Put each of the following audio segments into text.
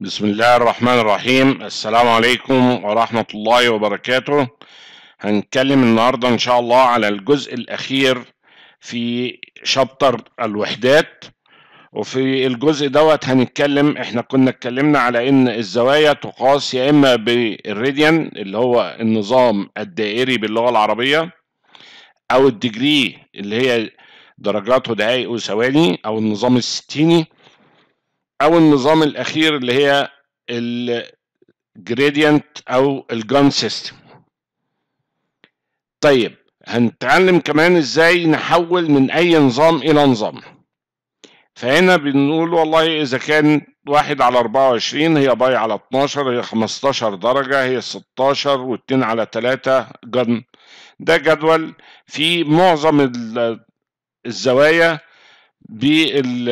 بسم الله الرحمن الرحيم السلام عليكم ورحمة الله وبركاته هنتكلم النهاردة إن شاء الله على الجزء الأخير في شابتر الوحدات وفي الجزء دوت هنتكلم احنا كنا اتكلمنا على ان الزوايا تقاس يا اما بالراديان اللي هو النظام الدائري باللغة العربية او الديجري اللي هي درجات ودقائق وثواني او النظام الستيني او النظام الاخير اللي هي الجريدينت او الجان سيستم طيب هنتعلم كمان ازاي نحول من اي نظام الى نظام فهنا بنقول والله اذا كان واحد على 24 هي باي على 12 هي 15 درجة هي 16 و2 على 3 جن ده جدول في معظم الزوايا بال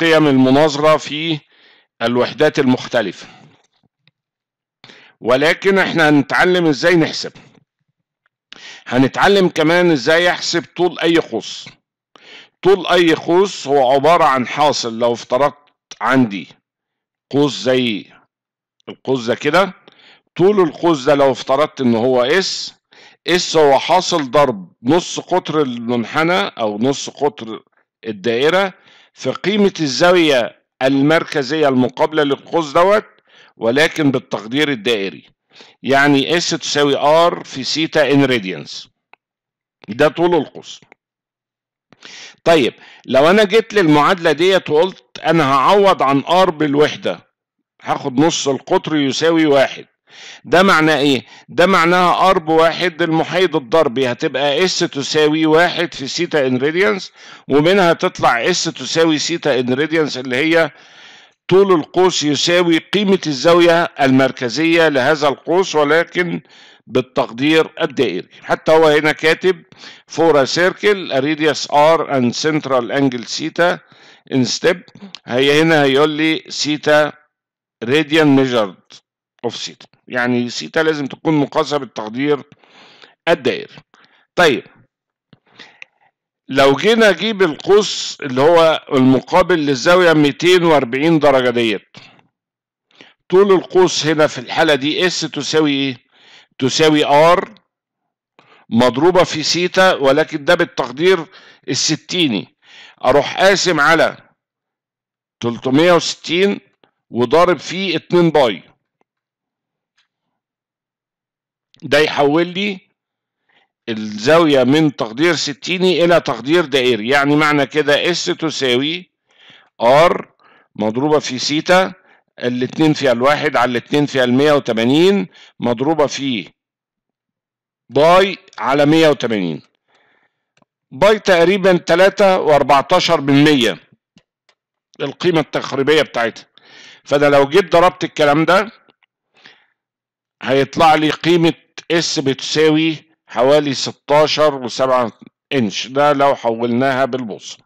قيم المناظرة في الوحدات المختلفة ولكن احنا هنتعلم ازاي نحسب هنتعلم كمان ازاي احسب طول اي قوس طول اي قوس هو عبارة عن حاصل لو افترضت عندي قوس زي القوس ده كده طول القوس ده لو افترضت ان هو اس اس هو حاصل ضرب نص قطر المنحنى او نص قطر الدائرة في قيمة الزاوية المركزية المقابلة للقوس دوت ولكن بالتقدير الدائري يعني S تساوي R في سيتا ان راديانس ده طول القوس طيب لو انا جيت للمعادلة ديت وقلت انا هعوض عن R بالوحدة هاخد نص القطر يساوي واحد ده معناه ايه؟ ده معناها ارب واحد المحيط الضربي هتبقى اس تساوي واحد في سيتا انريديانس ومنها تطلع اس تساوي سيتا انريديانس اللي هي طول القوس يساوي قيمة الزاوية المركزية لهذا القوس ولكن بالتقدير الدائري حتى هو هنا كاتب فور سيركل radius r and central angle سيتا ان ستيب هي هنا هيقول لي سيتا radian measured اوف سيتا يعني سيتا لازم تكون مقاسه بالتقدير الدائري طيب لو جينا اجيب القوس اللي هو المقابل للزاويه 240 درجه ديت طول القوس هنا في الحاله دي اس تساوي ايه تساوي ار مضروبه في سيتا ولكن ده بالتقدير الستيني اروح قاسم على 360 وضارب فيه 2 باي ده يحول لي الزاوية من تقدير ستيني إلى تقدير دائري يعني معنى كده اس تساوي ار مضروبة في سيتا الاتنين فيها الواحد على الاتنين فيها المية وتمانين مضروبة في باي على مية وتمانين باي تقريبا تلاتة واربعتاشر بالمية القيمة التخريبية بتاعتها فده لو جيت ضربت الكلام ده هيطلع لي قيمة اس بتساوي حوالي 16 و7 انش ده لو حولناها بالبوصة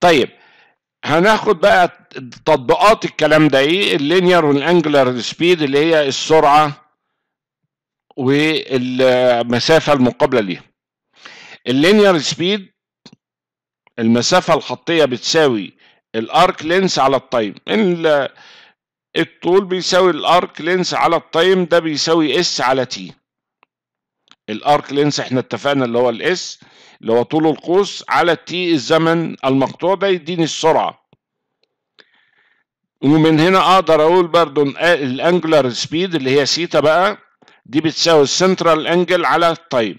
طيب هناخد بقى تطبيقات الكلام ده ايه اللينير والانجلر سبيد اللي هي السرعه والمسافه المقابله ليها اللينير سبيد المسافه الخطيه بتساوي الارك لينس على التايم الطول بيساوي الارك لينس على التايم ده بيساوي اس على تي الارك لينس احنا اتفقنا اللي هو الاس اللي هو طول القوس على التي الزمن المقطوع ده يديني السرعه ومن هنا اقدر اقول برضو آه، الانجلر سبيد اللي هي سيتا بقى دي بتساوي السنترال انجل على التايم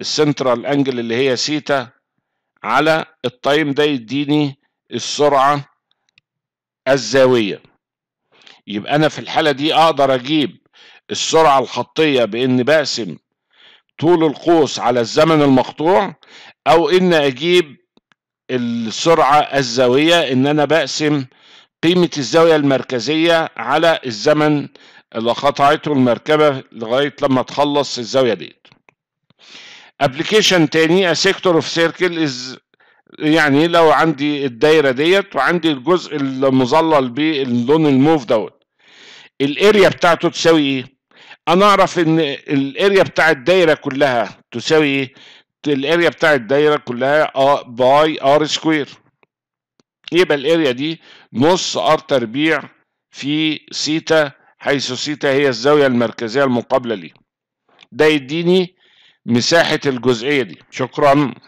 السنترال انجل اللي هي سيتا على التايم ده يديني السرعه الزاويه يبقى أنا في الحالة دي أقدر أجيب السرعة الخطية بإن بقسم طول القوس على الزمن المقطوع أو إن أجيب السرعة الزاوية إن أنا بقسم قيمة الزاوية المركزية على الزمن اللي قطعته المركبة لغاية لما تخلص الزاوية ديت. ابلكيشن تاني a sector of circle is يعني لو عندي الدايره ديت وعندي الجزء المظلل باللون الموف دوت الاريا بتاعته تساوي ايه انا اعرف ان الاريا بتاع الدايره كلها تساوي ايه الاريا بتاع الدايره كلها اه باي ار سكوير يبقى الاريا دي نص ار تربيع في سيتا حيث سيتا هي الزاويه المركزيه المقابله ليه ده يديني مساحه الجزئيه دي شكرا